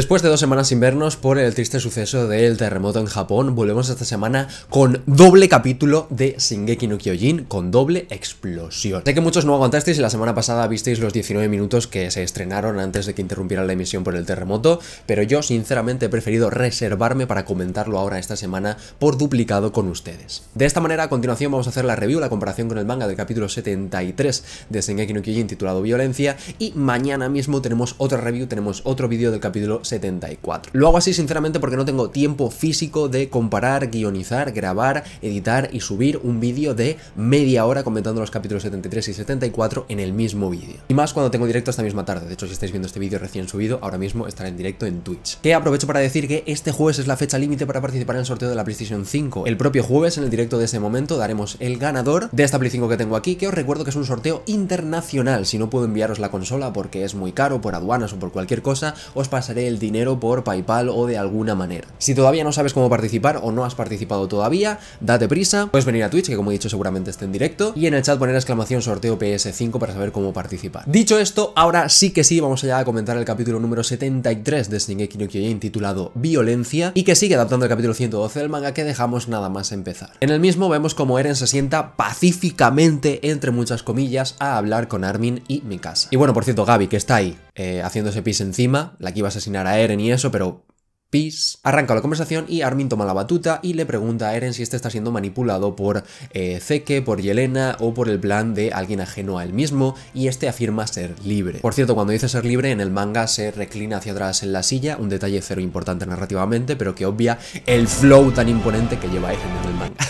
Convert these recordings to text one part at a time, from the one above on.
Después de dos semanas sin vernos por el triste suceso del terremoto en Japón, volvemos esta semana con doble capítulo de Shingeki no Kyojin, con doble explosión. Sé que muchos no aguantasteis y la semana pasada visteis los 19 minutos que se estrenaron antes de que interrumpiera la emisión por el terremoto, pero yo sinceramente he preferido reservarme para comentarlo ahora esta semana por duplicado con ustedes. De esta manera, a continuación vamos a hacer la review, la comparación con el manga del capítulo 73 de Sengeki no Kyojin titulado Violencia, y mañana mismo tenemos otra review, tenemos otro vídeo del capítulo 74. Lo hago así sinceramente porque no tengo tiempo físico de comparar, guionizar, grabar, editar y subir un vídeo de media hora comentando los capítulos 73 y 74 en el mismo vídeo. Y más cuando tengo directo esta misma tarde. De hecho, si estáis viendo este vídeo recién subido, ahora mismo estaré en directo en Twitch. Que aprovecho para decir que este jueves es la fecha límite para participar en el sorteo de la PlayStation 5. El propio jueves, en el directo de ese momento, daremos el ganador de esta Playstation 5 que tengo aquí, que os recuerdo que es un sorteo internacional. Si no puedo enviaros la consola porque es muy caro, por aduanas o por cualquier cosa, os pasaré el el dinero por PayPal o de alguna manera. Si todavía no sabes cómo participar o no has participado todavía, date prisa, puedes venir a Twitch, que como he dicho seguramente esté en directo, y en el chat poner exclamación sorteo PS5 para saber cómo participar. Dicho esto, ahora sí que sí, vamos allá a comentar el capítulo número 73 de Shingeki no Kyojin titulado Violencia, y que sigue adaptando el capítulo 112 del manga que dejamos nada más empezar. En el mismo vemos como Eren se sienta pacíficamente, entre muchas comillas, a hablar con Armin y Mikasa. Y bueno, por cierto, Gaby, que está ahí, eh, haciéndose pis encima, la que iba a asesinar a Eren y eso, pero pis. Arranca la conversación y Armin toma la batuta y le pregunta a Eren si este está siendo manipulado por eh, Zeke, por Yelena o por el plan de alguien ajeno a él mismo y este afirma ser libre. Por cierto, cuando dice ser libre, en el manga se reclina hacia atrás en la silla, un detalle cero importante narrativamente, pero que obvia el flow tan imponente que lleva Eren en el manga.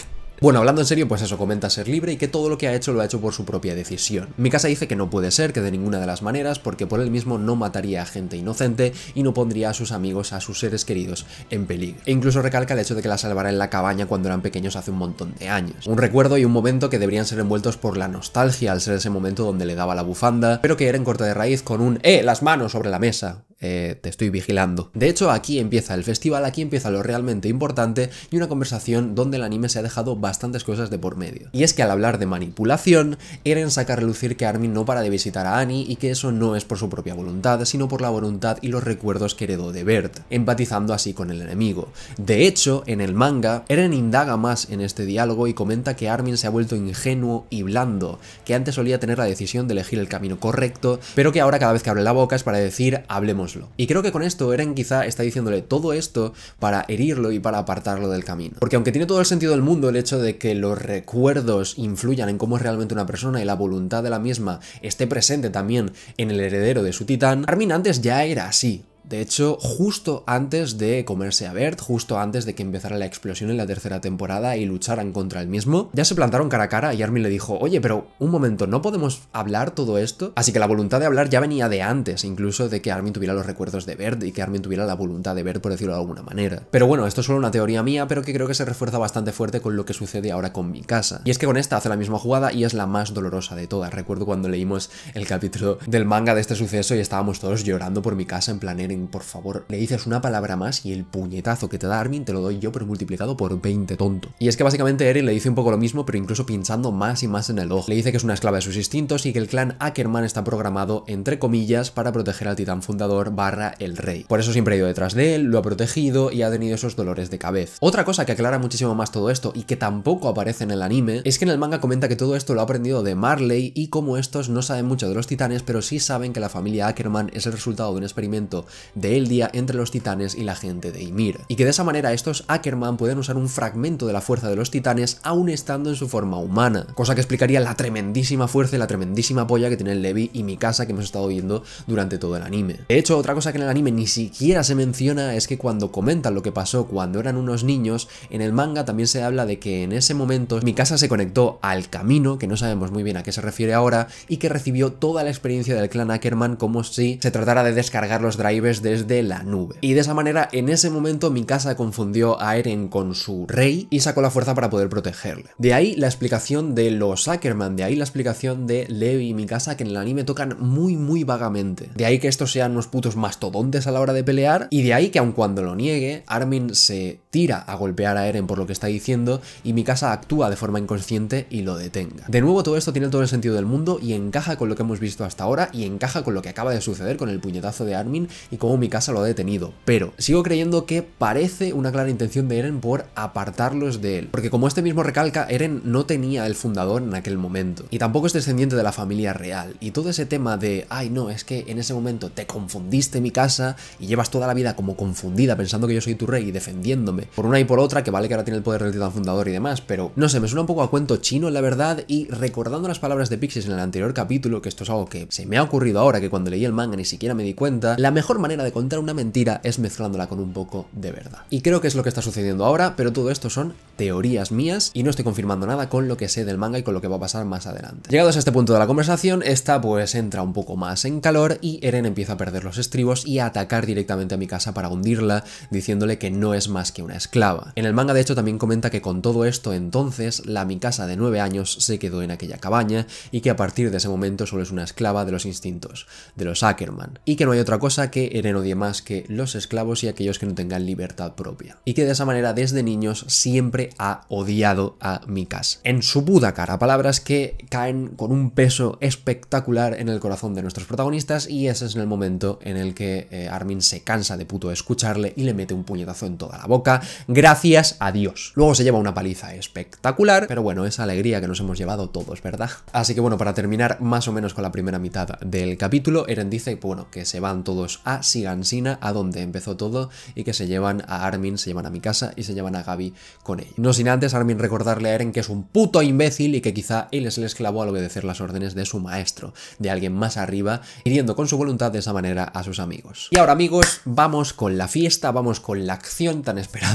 Bueno, hablando en serio, pues eso, comenta ser libre y que todo lo que ha hecho lo ha hecho por su propia decisión. Mi casa dice que no puede ser, que de ninguna de las maneras, porque por él mismo no mataría a gente inocente y no pondría a sus amigos, a sus seres queridos en peligro. E incluso recalca el hecho de que la salvará en la cabaña cuando eran pequeños hace un montón de años. Un recuerdo y un momento que deberían ser envueltos por la nostalgia al ser ese momento donde le daba la bufanda, pero que era en corte de raíz con un ¡eh! las manos sobre la mesa eh, te estoy vigilando. De hecho, aquí empieza el festival, aquí empieza lo realmente importante y una conversación donde el anime se ha dejado bastantes cosas de por medio. Y es que al hablar de manipulación, Eren saca a relucir que Armin no para de visitar a Annie y que eso no es por su propia voluntad, sino por la voluntad y los recuerdos que heredó de Bert, empatizando así con el enemigo. De hecho, en el manga, Eren indaga más en este diálogo y comenta que Armin se ha vuelto ingenuo y blando, que antes solía tener la decisión de elegir el camino correcto, pero que ahora cada vez que abre la boca es para decir hablemos y creo que con esto Eren quizá está diciéndole todo esto para herirlo y para apartarlo del camino. Porque aunque tiene todo el sentido del mundo el hecho de que los recuerdos influyan en cómo es realmente una persona y la voluntad de la misma esté presente también en el heredero de su titán, Armin antes ya era así. De hecho, justo antes de comerse a Bert, justo antes de que empezara la explosión en la tercera temporada y lucharan contra el mismo, ya se plantaron cara a cara y Armin le dijo, oye, pero un momento, ¿no podemos hablar todo esto? Así que la voluntad de hablar ya venía de antes, incluso de que Armin tuviera los recuerdos de Bert y que Armin tuviera la voluntad de Bert, por decirlo de alguna manera. Pero bueno, esto es solo una teoría mía, pero que creo que se refuerza bastante fuerte con lo que sucede ahora con mi casa. Y es que con esta hace la misma jugada y es la más dolorosa de todas. Recuerdo cuando leímos el capítulo del manga de este suceso y estábamos todos llorando por mi casa en plan, por favor, le dices una palabra más y el puñetazo que te da Armin te lo doy yo, pero multiplicado por 20, tonto. Y es que básicamente Eren le dice un poco lo mismo, pero incluso pinchando más y más en el ojo. Le dice que es una esclava de sus instintos y que el clan Ackerman está programado, entre comillas, para proteger al titán fundador barra el rey. Por eso siempre ha ido detrás de él, lo ha protegido y ha tenido esos dolores de cabeza. Otra cosa que aclara muchísimo más todo esto y que tampoco aparece en el anime es que en el manga comenta que todo esto lo ha aprendido de Marley y como estos no saben mucho de los titanes, pero sí saben que la familia Ackerman es el resultado de un experimento de día entre los titanes y la gente de Ymir, y que de esa manera estos Ackerman pueden usar un fragmento de la fuerza de los titanes aún estando en su forma humana, cosa que explicaría la tremendísima fuerza y la tremendísima polla que tienen Levi y Mikasa que hemos estado viendo durante todo el anime. De hecho, otra cosa que en el anime ni siquiera se menciona es que cuando comentan lo que pasó cuando eran unos niños, en el manga también se habla de que en ese momento Mikasa se conectó al camino, que no sabemos muy bien a qué se refiere ahora, y que recibió toda la experiencia del clan Ackerman como si se tratara de descargar los drivers desde la nube. Y de esa manera, en ese momento, Mikasa confundió a Eren con su rey y sacó la fuerza para poder protegerle. De ahí la explicación de los Ackerman, de ahí la explicación de Levi y Mikasa que en el anime tocan muy muy vagamente. De ahí que estos sean unos putos mastodontes a la hora de pelear y de ahí que aun cuando lo niegue, Armin se tira a golpear a Eren por lo que está diciendo y Mikasa actúa de forma inconsciente y lo detenga. De nuevo, todo esto tiene todo el sentido del mundo y encaja con lo que hemos visto hasta ahora y encaja con lo que acaba de suceder con el puñetazo de Armin y cómo Mikasa lo ha detenido. Pero sigo creyendo que parece una clara intención de Eren por apartarlos de él. Porque como este mismo recalca, Eren no tenía el fundador en aquel momento y tampoco es descendiente de la familia real. Y todo ese tema de, ay no, es que en ese momento te confundiste Mikasa y llevas toda la vida como confundida pensando que yo soy tu rey y defendiéndome por una y por otra, que vale que ahora tiene el poder del titán fundador y demás, pero no sé, me suena un poco a cuento chino, la verdad, y recordando las palabras de Pixis en el anterior capítulo, que esto es algo que se me ha ocurrido ahora, que cuando leí el manga ni siquiera me di cuenta, la mejor manera de contar una mentira es mezclándola con un poco de verdad. Y creo que es lo que está sucediendo ahora, pero todo esto son teorías mías y no estoy confirmando nada con lo que sé del manga y con lo que va a pasar más adelante. Llegados a este punto de la conversación, esta pues entra un poco más en calor y Eren empieza a perder los estribos y a atacar directamente a mi casa para hundirla, diciéndole que no es más que una esclava. En el manga de hecho también comenta que con todo esto entonces la Mikasa de 9 años se quedó en aquella cabaña y que a partir de ese momento solo es una esclava de los instintos, de los Ackerman, y que no hay otra cosa que Eren odie más que los esclavos y aquellos que no tengan libertad propia. Y que de esa manera desde niños siempre ha odiado a Mikasa. En su Buda cara, palabras que caen con un peso espectacular en el corazón de nuestros protagonistas y ese es el momento en el que eh, Armin se cansa de puto escucharle y le mete un puñetazo en toda la boca gracias a Dios. Luego se lleva una paliza espectacular, pero bueno, esa alegría que nos hemos llevado todos, ¿verdad? Así que bueno, para terminar más o menos con la primera mitad del capítulo, Eren dice, bueno, que se van todos a Sigansina, a donde empezó todo, y que se llevan a Armin, se llevan a mi casa y se llevan a Gaby con él. No sin antes Armin recordarle a Eren que es un puto imbécil y que quizá él es el esclavo al obedecer las órdenes de su maestro, de alguien más arriba, hiriendo con su voluntad de esa manera a sus amigos. Y ahora amigos, vamos con la fiesta, vamos con la acción tan esperada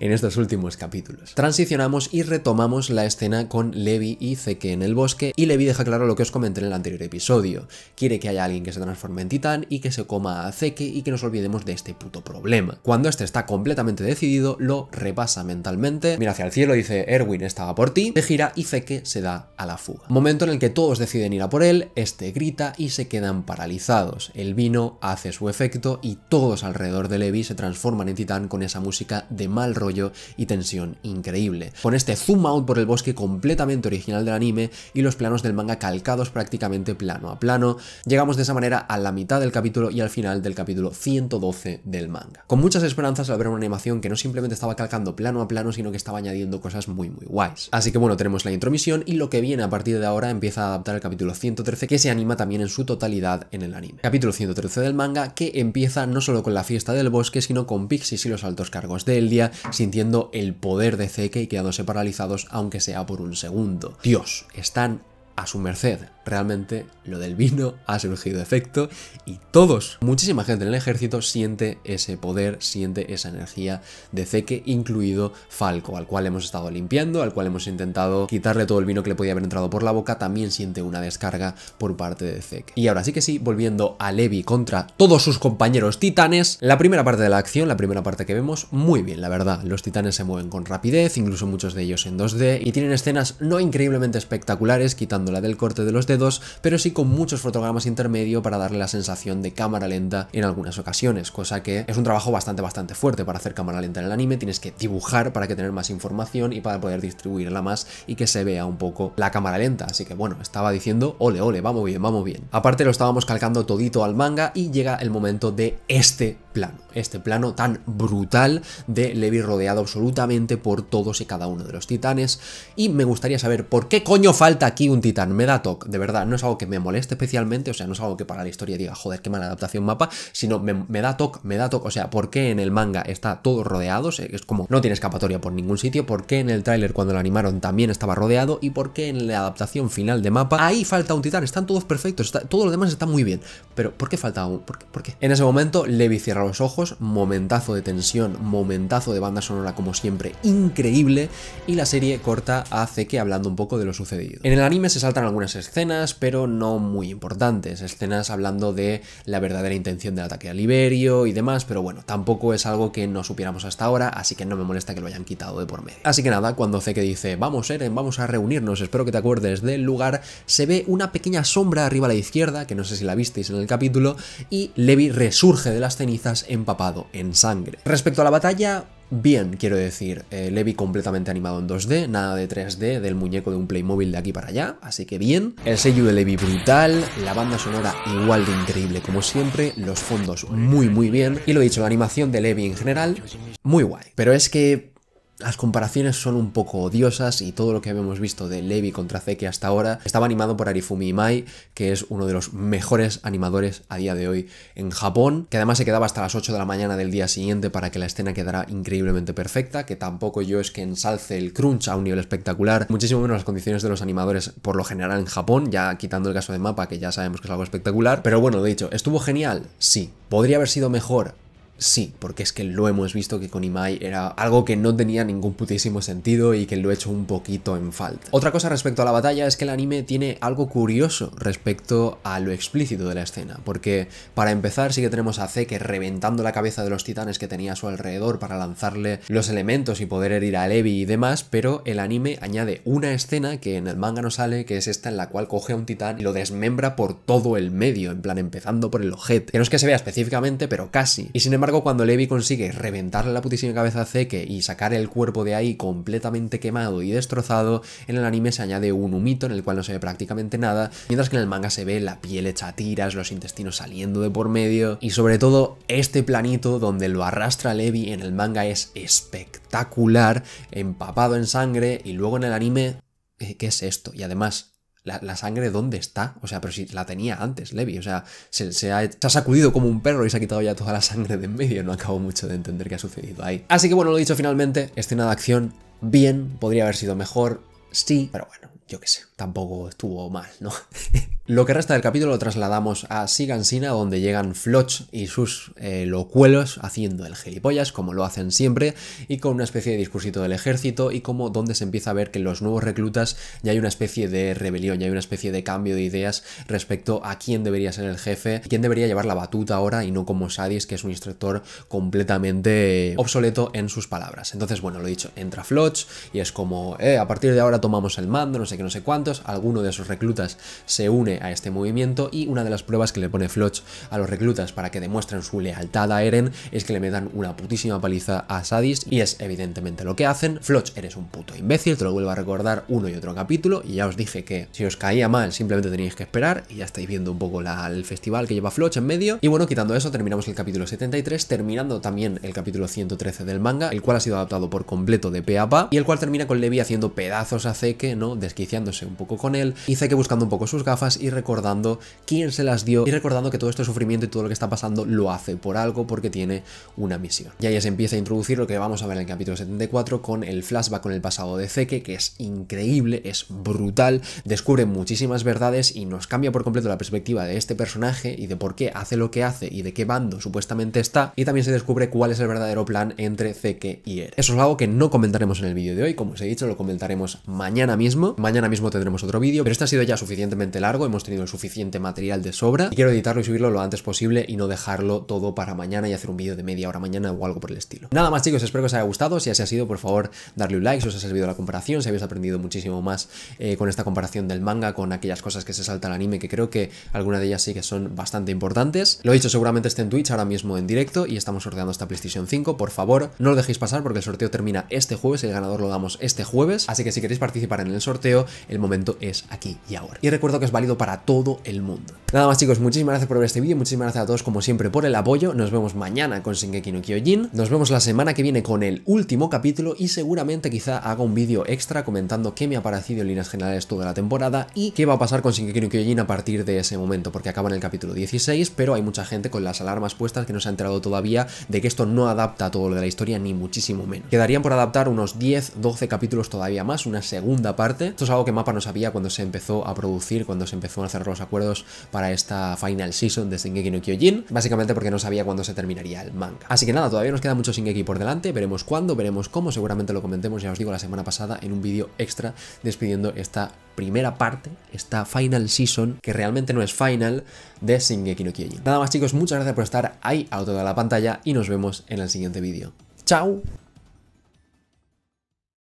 en estos últimos capítulos. Transicionamos y retomamos la escena con Levi y Zeke en el bosque y Levi deja claro lo que os comenté en el anterior episodio. Quiere que haya alguien que se transforme en titán y que se coma a Zeke y que nos olvidemos de este puto problema. Cuando este está completamente decidido, lo repasa mentalmente, mira hacia el cielo, y dice Erwin estaba por ti, se gira y Zeke se da a la fuga. Momento en el que todos deciden ir a por él, este grita y se quedan paralizados. El vino hace su efecto y todos alrededor de Levi se transforman en titán con esa música de mal rollo y tensión increíble. Con este zoom out por el bosque completamente original del anime y los planos del manga calcados prácticamente plano a plano, llegamos de esa manera a la mitad del capítulo y al final del capítulo 112 del manga. Con muchas esperanzas al ver una animación que no simplemente estaba calcando plano a plano, sino que estaba añadiendo cosas muy muy guays. Así que bueno, tenemos la intromisión y lo que viene a partir de ahora empieza a adaptar el capítulo 113 que se anima también en su totalidad en el anime. Capítulo 113 del manga que empieza no solo con la fiesta del bosque, sino con Pixis y los altos cargos de el día sintiendo el poder de Zeke y quedándose paralizados aunque sea por un segundo. Dios, están a su merced. Realmente lo del vino ha surgido efecto y todos, muchísima gente en el ejército siente ese poder, siente esa energía de Zeke, incluido Falco, al cual hemos estado limpiando, al cual hemos intentado quitarle todo el vino que le podía haber entrado por la boca, también siente una descarga por parte de Zeke. Y ahora sí que sí, volviendo a Levi contra todos sus compañeros titanes, la primera parte de la acción, la primera parte que vemos, muy bien, la verdad. Los titanes se mueven con rapidez, incluso muchos de ellos en 2D, y tienen escenas no increíblemente espectaculares, quitando la del corte de los dedos, pero sí con muchos fotogramas intermedio para darle la sensación de cámara lenta en algunas ocasiones, cosa que es un trabajo bastante bastante fuerte para hacer cámara lenta en el anime, tienes que dibujar para que tener más información y para poder distribuirla más y que se vea un poco la cámara lenta, así que bueno, estaba diciendo ole ole, vamos bien, vamos bien. Aparte lo estábamos calcando todito al manga y llega el momento de este plano, este plano tan brutal de Levi rodeado absolutamente por todos y cada uno de los titanes. Y me gustaría saber por qué coño falta aquí un titán, me da toque, de verdad, no es algo que me moleste especialmente, o sea, no es algo que para la historia diga, joder, qué mala adaptación mapa, sino me, da toque, me da toque, o sea, por qué en el manga está todo rodeado, es como no tiene escapatoria por ningún sitio, por qué en el tráiler cuando lo animaron también estaba rodeado y por qué en la adaptación final de mapa ahí falta un titán, están todos perfectos, está, todo lo demás está muy bien, pero ¿por qué falta un? ¿Por qué? ¿Por qué? En ese momento Levi cierra los ojos, momentazo de tensión, momentazo de banda sonora como siempre, increíble, y la serie corta a que hablando un poco de lo sucedido. En el anime se saltan algunas escenas, pero no muy importantes, escenas hablando de la verdadera intención del ataque a liberio y demás, pero bueno, tampoco es algo que no supiéramos hasta ahora, así que no me molesta que lo hayan quitado de por medio. Así que nada, cuando Zeke dice, vamos Eren, vamos a reunirnos, espero que te acuerdes del lugar, se ve una pequeña sombra arriba a la izquierda, que no sé si la visteis en el capítulo, y Levi resurge de las cenizas empapado en sangre. Respecto a la batalla, bien, quiero decir. Eh, Levi completamente animado en 2D, nada de 3D del muñeco de un Playmobil de aquí para allá, así que bien. El sello de Levi brutal, la banda sonora igual de increíble como siempre, los fondos muy muy bien, y lo dicho, la animación de Levi en general, muy guay. Pero es que las comparaciones son un poco odiosas y todo lo que habíamos visto de Levi contra Zeke hasta ahora estaba animado por Arifumi Imai, que es uno de los mejores animadores a día de hoy en Japón, que además se quedaba hasta las 8 de la mañana del día siguiente para que la escena quedara increíblemente perfecta, que tampoco yo es que ensalce el crunch a un nivel espectacular, muchísimo menos las condiciones de los animadores por lo general en Japón, ya quitando el caso de mapa, que ya sabemos que es algo espectacular, pero bueno, de hecho, ¿estuvo genial? Sí. ¿Podría haber sido mejor? Sí, porque es que lo hemos visto que con Imai era algo que no tenía ningún putísimo sentido y que lo he hecho un poquito en falta. Otra cosa respecto a la batalla es que el anime tiene algo curioso respecto a lo explícito de la escena, porque para empezar sí que tenemos a Zeke reventando la cabeza de los titanes que tenía a su alrededor para lanzarle los elementos y poder herir a Levi y demás, pero el anime añade una escena que en el manga no sale, que es esta en la cual coge a un titán y lo desmembra por todo el medio, en plan empezando por el ojete, que no es que se vea específicamente, pero casi. Y sin embargo, cuando Levi consigue reventarle la putísima cabeza a Zeke y sacar el cuerpo de ahí completamente quemado y destrozado, en el anime se añade un humito en el cual no se ve prácticamente nada, mientras que en el manga se ve la piel hecha tiras, los intestinos saliendo de por medio, y sobre todo este planito donde lo arrastra Levi en el manga es espectacular, empapado en sangre, y luego en el anime... Eh, ¿Qué es esto? Y además, la, sangre dónde está. O sea, pero si la tenía antes, Levi. O sea, se, ha, sacudido como un perro y se ha quitado ya toda la sangre de en medio. No acabo mucho de entender qué ha sucedido ahí. Así que bueno, lo dicho finalmente, escena de acción, bien, podría haber sido mejor, sí, pero bueno, yo qué sé, tampoco estuvo mal, ¿no? lo que resta del capítulo lo trasladamos a Sigansina, donde llegan Floch y sus eh, locuelos haciendo el gilipollas, como lo hacen siempre, y con una especie de discursito del ejército, y como donde se empieza a ver que los nuevos reclutas ya hay una especie de rebelión, ya hay una especie de cambio de ideas respecto a quién debería ser el jefe, quién debería llevar la batuta ahora, y no como Sadis, que es un instructor completamente obsoleto en sus palabras. Entonces, bueno, lo dicho, entra Floch y es como, eh, a partir de ahora tomamos el mando, no que no sé cuántos, alguno de esos reclutas se une a este movimiento y una de las pruebas que le pone Floch a los reclutas para que demuestren su lealtad a Eren es que le metan una putísima paliza a Sadis y es evidentemente lo que hacen. Floch, eres un puto imbécil, te lo vuelvo a recordar uno y otro capítulo y ya os dije que si os caía mal simplemente teníais que esperar y ya estáis viendo un poco el festival que lleva Floch en medio. Y bueno, quitando eso terminamos el capítulo 73, terminando también el capítulo 113 del manga, el cual ha sido adaptado por completo de pe pa y el cual termina con Levi haciendo pedazos a Zeke, ¿no? Iniciándose un poco con él, y que buscando un poco sus gafas y recordando quién se las dio y recordando que todo este sufrimiento y todo lo que está pasando lo hace por algo porque tiene una misión. Y ahí se empieza a introducir lo que vamos a ver en el capítulo 74 con el flashback con el pasado de Zeke, que es increíble, es brutal, descubre muchísimas verdades y nos cambia por completo la perspectiva de este personaje y de por qué hace lo que hace y de qué bando supuestamente está, y también se descubre cuál es el verdadero plan entre Zeke y él. Eso es algo que no comentaremos en el vídeo de hoy, como os he dicho, lo comentaremos mañana mismo. Mañana mismo tendremos otro vídeo, pero este ha sido ya suficientemente largo, hemos tenido el suficiente material de sobra y quiero editarlo y subirlo lo antes posible y no dejarlo todo para mañana y hacer un vídeo de media hora mañana o algo por el estilo. Nada más chicos, espero que os haya gustado, si así ha sido por favor darle un like si os ha servido la comparación, si habéis aprendido muchísimo más eh, con esta comparación del manga, con aquellas cosas que se salta al anime, que creo que algunas de ellas sí que son bastante importantes. Lo he dicho, seguramente esté en Twitch ahora mismo en directo y estamos sorteando esta PlayStation 5, por favor no lo dejéis pasar porque el sorteo termina este jueves, el ganador lo damos este jueves, así que si queréis participar en el sorteo el momento es aquí y ahora. Y recuerdo que es válido para todo el mundo. Nada más chicos, muchísimas gracias por ver este vídeo, muchísimas gracias a todos como siempre por el apoyo, nos vemos mañana con Shingeki no Kyojin, nos vemos la semana que viene con el último capítulo y seguramente quizá haga un vídeo extra comentando qué me ha parecido en líneas generales toda la temporada y qué va a pasar con Shingeki no Kyojin a partir de ese momento, porque acaba en el capítulo 16, pero hay mucha gente con las alarmas puestas que no se ha enterado todavía de que esto no adapta a todo lo de la historia, ni muchísimo menos. Quedarían por adaptar unos 10, 12 capítulos todavía más, una segunda parte. Esto es algo que Mapa no sabía cuando se empezó a producir, cuando se empezó a hacer los acuerdos para esta final season de Singeki no Kyojin, básicamente porque no sabía cuándo se terminaría el manga. Así que nada, todavía nos queda mucho Singeki por delante, veremos cuándo, veremos cómo, seguramente lo comentemos, ya os digo, la semana pasada en un vídeo extra despidiendo esta primera parte, esta final season, que realmente no es final, de Shingeki no Kyojin. Nada más chicos, muchas gracias por estar ahí a toda la pantalla y nos vemos en el siguiente vídeo. ¡Chao!